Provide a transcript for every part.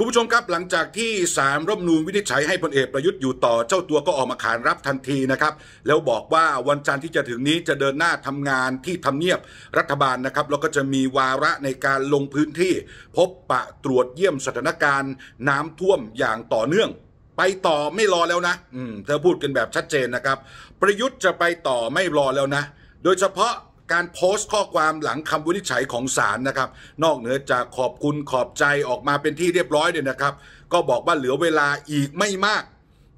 คุณผู้ชมครับ หลังจากที่สามร่มนูนวินิจฉัยให้พลเอกประยุทธ์อยู่ต่อเจ้าตัวก็ออกมาขานรับทันทีนะครับ แล้วบอกว่าวันจันทร์ที่จะถึงนี้จะเดินหน้าทำงานที่ทำเนียบรัฐบาลนะครับ แล้วก็จะมีวาระในการลงพื้นที่พบปะตรวจเยี่ยมสถานการณ์น้ำท่วมอย่างต่อเนื่อง ไปต่อไม่รอแล้วนะอืมเธอพูดกันแบบชัดเจนนะครับ ประยุทธ์จะไปต่อไม่รอแล้วนะ โดยเฉพาะการโพสต์ข้อความหลังคำวินิจฉัยของศาลนะครับ นอกเหนือจากขอบคุณขอบใจออกมาเป็นที่เรียบร้อยเนี่ยนะครับ ก็บอกว่าเหลือเวลาอีกไม่มาก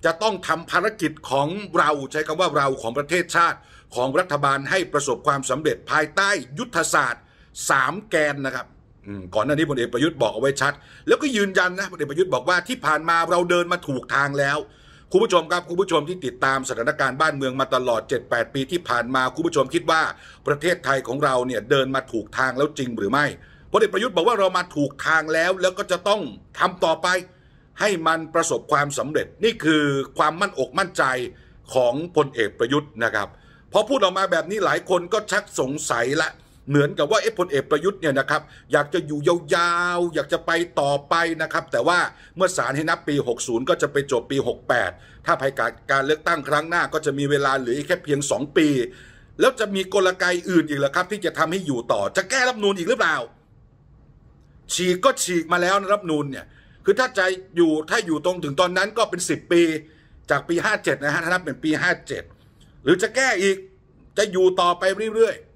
จะต้องทำภารกิจของเราใช้คำว่าเราของประเทศชาติ ของรัฐบาลให้ประสบความสำเร็จภายใต้ยุทธศาสตร์ 3 แกนนะครับก่อนหน้านี้พลเอกประยุทธ์บอกเอาไว้ชัด แล้วก็ยืนยันนะพลเอกประยุทธ์บอกว่าที่ผ่านมาเราเดินมาถูกทางแล้วคุณผู้ชมครับคุณผู้ชมที่ติดตามสถานการณ์บ้านเมืองมาตลอด 7-8 ปีที่ผ่านมาคุณผู้ชมคิดว่า ประเทศไทยของเราเนี่ยเดินมาถูกทางแล้วจริงหรือไม่พลเอกประยุทธ์บอกว่าเรามาถูกทางแล้วแล้วก็จะต้องทำต่อไป ให้มันประสบความสำเร็จนี่คือความมั่นอกมั่นใจของพลเอกประยุทธ์นะครับพอพูดออกมาแบบนี้หลายคนก็ชักสงสัยละเหมือนกับว่าเอพลเอกประยุทธ์เนี่ยนะครับอยากจะอยู่ยาวๆอยากจะไปต่อไปนะครับแต่ว่าเมื่อศาลให้นับปี 60 ก็จะไปจบปี 68 ถ้าภายการการเลือกตั้งครั้งหน้า ก็จะมีเวลาเหลืออีกแค่เพียง 2 ปี แล้วจะมีกลไกอื่นอีกหรือครับที่จะทำให้อยู่ต่อจะแก้รับนูนอีกหรือเปล่า ฉีกก็ฉีกมาแล้วนะรับนูนเนี่ยคือถ้าใจอยู่ถ้าอยู่ตรงถึงตอนนั้นก็เป็น 10 ปีจากปี 57 นะฮะถ้านับเป็นปี 57 หรือจะแก้อีกจะอยู่ต่อไปเรื่อยๆ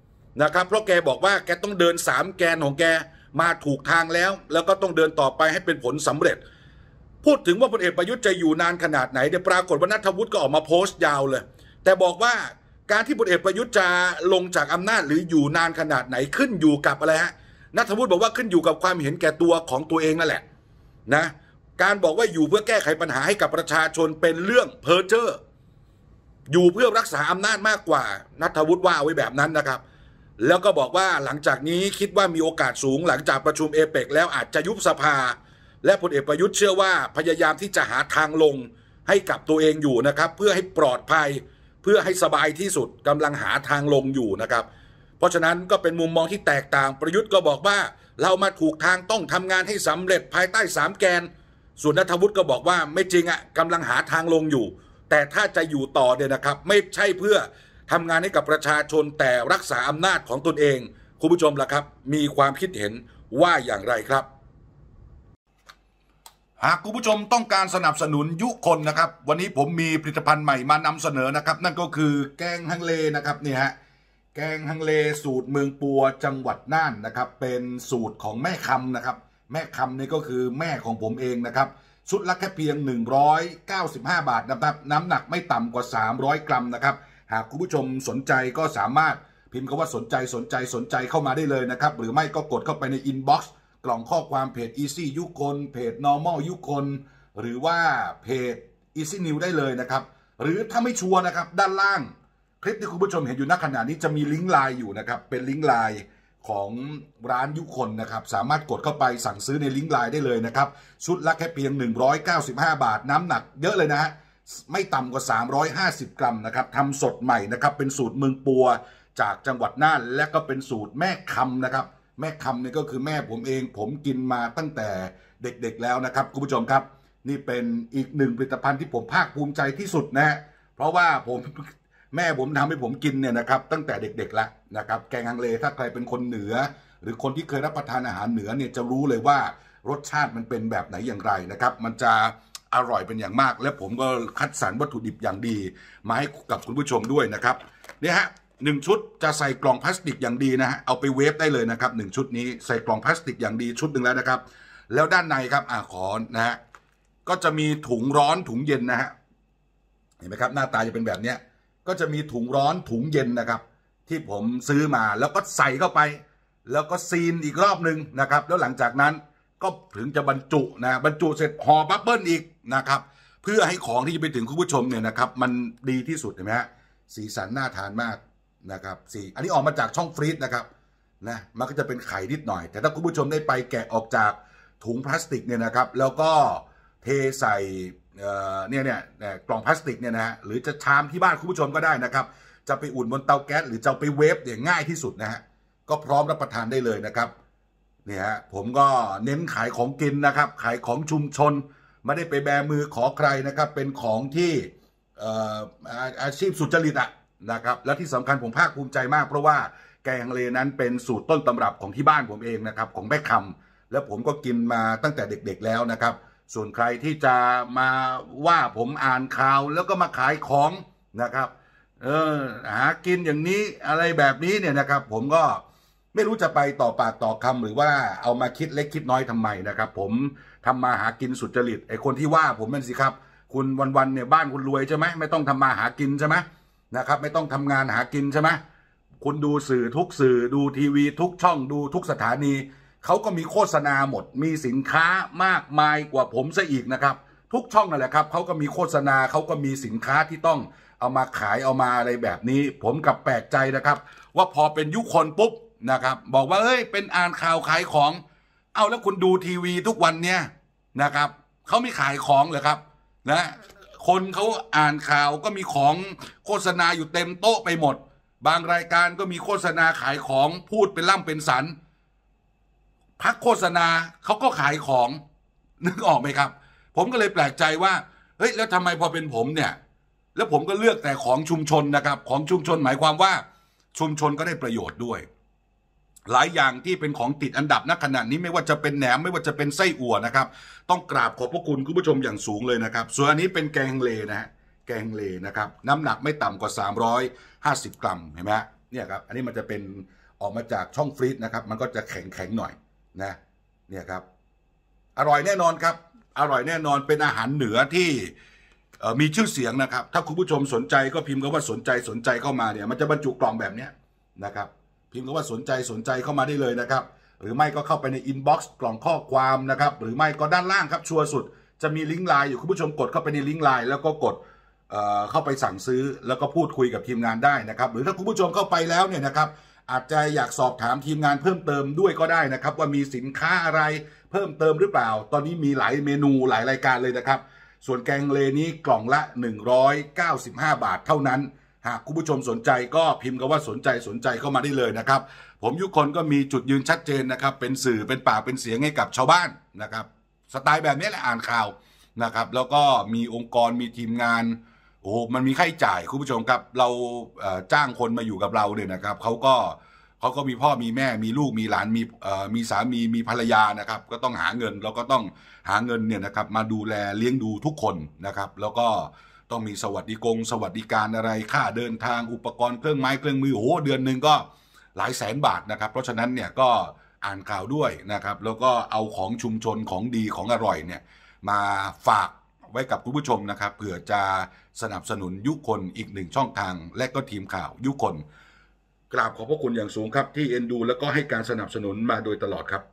นะครับเพราะแกบอกว่าแกต้องเดินสามแกนของแกมาถูกทางแล้วแล้วก็ต้องเดินต่อไปให้เป็นผลสำเร็จ พูดถึงว่าพลเอกประยุทธ์จะอยู่นานขนาดไหนเดี๋ยวปรากฏว่านัทวุฒิก็ออกมาโพสต์ยาวเลย แต่บอกว่าการที่พลเอกประยุทธ์จะลงจากอำนาจหรืออยู่นานขนาดไหนขึ้นอยู่กับอะไรฮะนัทวุฒิบอกว่าขึ้นอยู่กับความเห็นแก่ตัวของตัวเองนั่นแหละนะการบอกว่าอยู่เพื่อแก้ไขปัญหาให้กับประชาชนเป็นเรื่องเพ้อเจ้ออยู่เพื่อรักษาอำนาจมากกว่านัทวุฒิว่าไว้แบบนั้นนะครับแล้วก็บอกว่าหลังจากนี้คิดว่ามีโอกาสสูงหลังจากประชุมเอเปกแล้วอาจจะยุบสภา และพลเอกประยุทธ์เชื่อว่าพยายามที่จะหาทางลงให้กับตัวเองอยู่นะครับเพื่อให้ปลอดภัย เพื่อให้สบายที่สุดกำลังหาทางลงอยู่นะครับเพราะฉะนั้นก็เป็นมุมมองที่แตกต่างประยุทธ์ก็บอกว่าเรามาถูกทางต้องทำงานให้สำเร็จภายใต้3แกน ส่วนนัทวุฒิก็บอกว่าไม่จริงอะ่ะกำลังหาทางลงอยู่ แต่ถ้าจะอยู่ต่อเนี่ยนะครับ ไม่ใช่เพื่อทำงานให้กับประชาชนแต่รักษาอำนาจของตนเอง คุณผู้ชมล่ะครับ มีความคิดเห็นว่าอย่างไรครับ หากคุณผู้ชมต้องการสนับสนุนยุคนนะครับ วันนี้ผมมีผลิตภัณฑ์ใหม่มานำเสนอนะครับ นั่นก็คือแกงฮังเลนะครับนี่ฮะ แกงฮังเล สูตรเมืองปัวจังหวัดน่านนะครับ เป็นสูตรของแม่คำนะครับ แม่คำนี่ก็คือแม่ของผมเองนะครับ ชุดละแค่เพียง 195 บาทนะครับ น้ำหนักไม่ต่ำกว่า 300 กรัมนะครับหากคุณผู้ชมสนใจก็สามารถพิมพ์คำว่าสนใจสนใจสนใจเข้ามาได้เลยนะครับ หรือไม่ก็กดเข้าไปในอินบ็อกซ์กล่องข้อความเพจ Easy ยุคนเพจ Normal ยุคน หรือว่าเพจ Easy New ได้เลยนะครับหรือถ้าไม่ชัวร์นะครับ ด้านล่าง คลิปที่คุณผู้ชมเห็นอยู่ณขณะนี้จะมีลิงก์ไลน์อยู่นะครับเป็นลิงก์ไลน์ของร้านยุคนนะครับสามารถกดเข้าไปสั่งซื้อในลิงก์ไลน์ได้เลยนะครับชุดละแค่เพียง 195 บาท น้ำหนักเยอะเลยนะฮะไม่ต่ำกว่า 350 กรัมนะครับทำสดใหม่นะครับ เป็นสูตรเมืองปัวจากจังหวัดน่านและก็เป็นสูตรแม่คำนะครับ แม่คำนี่ก็คือแม่ผมเองผมกินมาตั้งแต่เด็ก ๆ แล้วนะครับ คุณผู้ชมครับ นี่เป็นอีกหนึ่งผลิตภัณฑ์ที่ผมภาคภูมิใจที่สุดนะ เพราะว่าผมแม่ผมทำให้ผมกินเนี่ยนะครับตั้งแต่เด็ก ๆแล้วนะครับ แกงฮังเลถ้าใครเป็นคนเหนือ หรือคนที่เคยรับประทานอาหารเหนือเนี่ยจะรู้เลยว่ารสชาติมันเป็นแบบไหนอย่างไรนะครับ มันจะอร่อยเป็นอย่างมากและผมก็คัดสรรวัตถุดิบอย่างดีมาให้กับคุณผู้ชมด้วยนะครับเนี่ยฮะหนึ่งชุดจะใส่กล่องพลาสติกอย่างดีนะฮะเอาไปเวฟได้เลยนะครับหนึ่งชุดนี้ใส่กล่องพลาสติกอย่างดีชุดหนึ่งแล้วนะครับ แล้วด้านในครับอ่าขอนะฮะก็จะมีถุงร้อนถุงเย็นนะฮะเห็นไหมครับหน้าตาจะเป็นแบบเนี้ยก็จะมีถุงร้อนถุงเย็นนะครับ ที่ผมซื้อมาแล้วก็ใส่เข้าไป แล้วก็ซีนอีกรอบหนึ่งนะครับ แล้วหลังจากนั้นก็ถึงจะบรรจุนะบรรจุเสร็จห่อบับเบิ้ลอีกนะครับเพื่อให้ของที่จะไปถึงคุณผู้ชมเนี่ยนะครับ มันดีที่สุดเห็นไหมฮะสีสันน่าทานมากนะครับ สีอันนี้ออกมาจากช่องฟรีซนะครับนะมันก็จะเป็นไข่นิดหน่อย แต่ถ้าคุณผู้ชมได้ไปแกะออกจากถุงพลาสติกเนี่ยนะครับ แล้วก็เทใส่เนี่ยเนี่ยกล่องพลาสติกเนี่ยนะฮะหรือจะชามที่บ้านคุณผู้ชมก็ได้นะครับ จะไปอุ่นบนเตาแก๊สหรือจะไปเวฟเนี่ยง่ายที่สุดนะฮะก็พร้อมรับประทานได้เลยนะครับเนี่ยฮะผมก็เน้นขายของกินนะครับ ขายของชุมชน ไม่ได้ไปแบมือขอใครนะครับ เป็นของที่อาชีพสุจริตอะนะครับ และที่สำคัญผมภาคภูมิใจมาก เพราะว่า แกงเลนั้นเป็นสูตรต้นตํำรับของที่บ้านผมเองนะครับของแม่คำ แล้วผมก็กินมาตั้งแต่เด็กๆแล้วนะครับ ส่วนใครที่จะมาว่าผมอ่านข่าวแล้วก็มาขายของ นะครับเออหากินอย่างนี้อะไรแบบนี้เนี่ยนะครับผมก็ไม่รู้จะไปต่อปากต่อคำหรือว่าเอามาคิดเล็กคิดน้อยทำไมนะครับ ผมทำมาหากินสุจริตไอ้คนที่ว่าผมมันสิครับ คุณวันๆเนี่ยบ้านคุณรวยใช่ไหมไม่ต้องทำมาหากิน ใช่ไหมนะครับไม่ต้องทำงานหากินใช่ไหมคุณดูสื่อทุกสื่อดูทีวี ทุกช่องดู ทุกสถานีเขาก็มีโฆษณาหมดมีสินค้ามากมายกว่าผมซะอีกนะครับ ทุกช่องนั่นแหละครับเขาก็มีโฆษณาเขาก็มีสินค้าที่ต้องเอามาขายเอามาอะไรแบบนี้ ผมกับแปลกใจนะครับ ว่าพอเป็นยุคคนปุ๊บนะครับ บอกว่าเอ้ย เป็นอ่านข่าวขายของ เอาแล้วคุณดูทีวีทุกวันเนี่ยนะครับ เขาไม่ขายของเหรอครับนะ คนเขาอ่านข่าวก็มีของโฆษณาอยู่เต็มโต๊ะไปหมด บางรายการก็มีโฆษณาขายของพูดเป็นล่ำเป็นสันพักโฆษณาเขาก็ขายของนึกออกไหมครับ ผมก็เลยแปลกใจว่า เฮ้ยแล้วทำไมพอเป็นผมเนี่ย แล้วผมก็เลือกแต่ของชุมชนนะครับ ของชุมชนหมายความว่า ชุมชนก็ได้ประโยชน์ด้วยหลายอย่างที่เป็นของติดอันดับณขณะนี้ไม่ว่าจะเป็นแหนมไม่ว่าจะเป็นไส้อั่วนะครับ ต้องกราบขอบพระคุณคุณผู้ชมอย่างสูงเลยนะครับส่วนอันนี้เป็นแกงเลนะฮะแกงเลนะครับ น้ำหนักไม่ต่ำกว่า 350 กรัมเห็นไหมเนี่ยครับอันนี้มันจะเป็นออกมาจากช่องฟรีซนะครับ มันก็จะแข็งแข็งหน่อยนะเนี่ยครับ อร่อยแน่นอนครับ อร่อยแน่นอนเป็นอาหารเหนือที่มีชื่อเสียงนะครับถ้าคุณผู้ชมสนใจก็พิมพ์คำว่าสนใจสนใจเข้ามาเนี่ย มันจะบรรจุกล่องแบบนี้นะครับพิมพ์คำว่าสนใจสนใจเข้ามาได้เลยนะครับหรือไม่ก็เข้าไปในอินบ็อกซ์กล่องข้อความนะครับหรือไม่ก็ด้านล่างครับชัวร์สุด จะมีลิงก์ไลน์อยู่คุณผู้ชมกดเข้าไปในลิงก์ไลน์แล้วก็กดเเข้าไปสั่งซื้อแล้วก็พูดคุยกับทีมงานได้นะครับ หรือถ้าคุณผู้ชมเข้าไปแล้วเนี่ยนะครับอาจจะอยากสอบถามทีมงานเพิ่มเติมด้วยก็ได้นะครับ ว่ามีสินค้าอะไรเพิ่มเติมหรือเปล่า ตอนนี้มีหลายเมนูหลายรายการเลยนะครับ ส่วนแกงเลนี้กล่องละ 195 บาทเท่านั้นหากคุณผู้ชมสนใจก็พิมพ์ก็ว่าสนใจสนใจเข้ามาได้เลยนะครับผมยุคนก็มีจุดยืนชัดเจนนะครับเป็นสื่อเป็นปากเป็นเสียงให้กับชาวบ้านนะครับสไตล์แบบนี้แหละอ่านข่าวนะครับ แล้วก็มีองค์กรมีทีมงานโอ้มันมีค่าใช้จ่ายคุณผู้ชมครับเราจ้างคนมาอยู่กับเราเนี่ยนะครับเขาก็เขาก็มีพ่อมีแม่มีลูกมีหลานมีมีสามีมีภรรยานะครับ ก็ต้องหาเงินแล้วก็ต้องหาเงินเนี่ยนะครับมาดูแลเลี้ยงดูทุกคนนะครับ แล้วก็ต้องมีสวัสดิกง สวัสดิการอะไรค่าเดินทางอุปกรณ์เครื่องไม้เครื่องมือโหเดือนหนึ่งก็หลายแสนบาทนะครับเพราะฉะนั้นเนี่ยก็อ่านข่าวด้วยนะครับแล้วก็เอาของชุมชนของดีของอร่อยเนี่ยมาฝากไว้กับคุณผู้ชมนะครับเผื่อจะสนับสนุนยุคนอีกหนึ่งช่องทาง และก็ทีมข่าวยุคนกราบขอบพระคุณอย่างสูงครับ ที่เอ็นดู และก็ให้การสนับสนุนมาโดยตลอดครับ